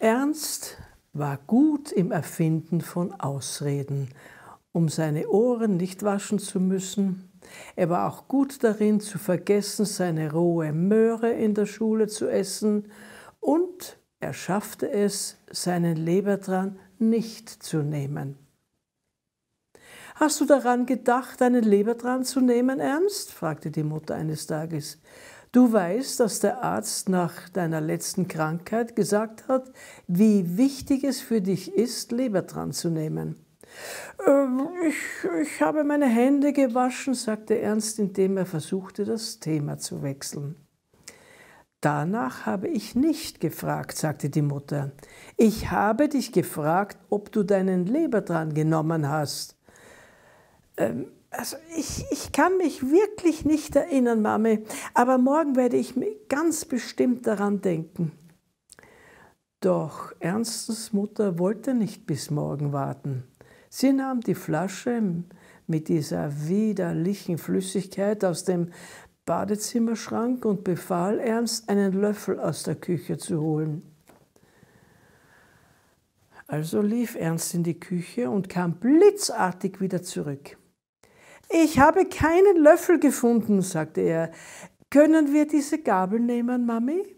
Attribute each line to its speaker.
Speaker 1: Ernst war gut im Erfinden von Ausreden, um seine Ohren nicht waschen zu müssen. Er war auch gut darin, zu vergessen, seine rohe Möhre in der Schule zu essen. Und er schaffte es, seinen Lebertran nicht zu nehmen. Hast du daran gedacht, deinen Lebertran zu nehmen, Ernst? fragte die Mutter eines Tages. Du weißt, dass der Arzt nach deiner letzten Krankheit gesagt hat, wie wichtig es für dich ist, Leber dran zu nehmen. Ähm, ich, ich habe meine Hände gewaschen, sagte Ernst, indem er versuchte, das Thema zu wechseln. Danach habe ich nicht gefragt, sagte die Mutter. Ich habe dich gefragt, ob du deinen Leber dran genommen hast. Ähm, also ich, ich kann mich wirklich nicht erinnern, Mami, aber morgen werde ich ganz bestimmt daran denken. Doch Ernstens Mutter wollte nicht bis morgen warten. Sie nahm die Flasche mit dieser widerlichen Flüssigkeit aus dem Badezimmerschrank und befahl Ernst, einen Löffel aus der Küche zu holen. Also lief Ernst in die Küche und kam blitzartig wieder zurück. Ich habe keinen Löffel gefunden, sagte er. Können wir diese Gabel nehmen, Mami?